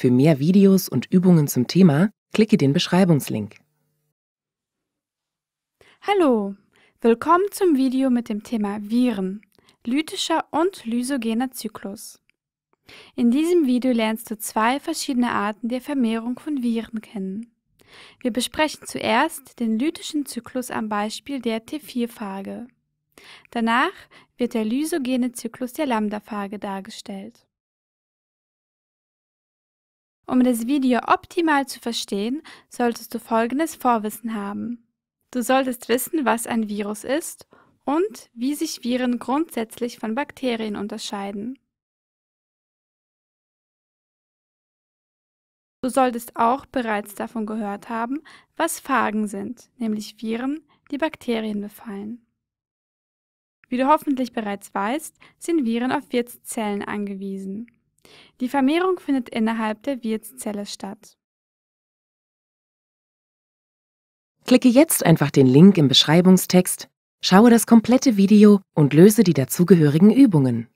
Für mehr Videos und Übungen zum Thema klicke den Beschreibungslink. Hallo, willkommen zum Video mit dem Thema Viren, lytischer und lysogener Zyklus. In diesem Video lernst du zwei verschiedene Arten der Vermehrung von Viren kennen. Wir besprechen zuerst den lytischen Zyklus am Beispiel der T4-Phage. Danach wird der lysogene Zyklus der Lambda-Phage dargestellt. Um das Video optimal zu verstehen, solltest du folgendes Vorwissen haben. Du solltest wissen, was ein Virus ist und wie sich Viren grundsätzlich von Bakterien unterscheiden. Du solltest auch bereits davon gehört haben, was Phagen sind, nämlich Viren, die Bakterien befallen. Wie du hoffentlich bereits weißt, sind Viren auf Wirtszellen angewiesen. Die Vermehrung findet innerhalb der Wirtszelle statt. Klicke jetzt einfach den Link im Beschreibungstext, schaue das komplette Video und löse die dazugehörigen Übungen.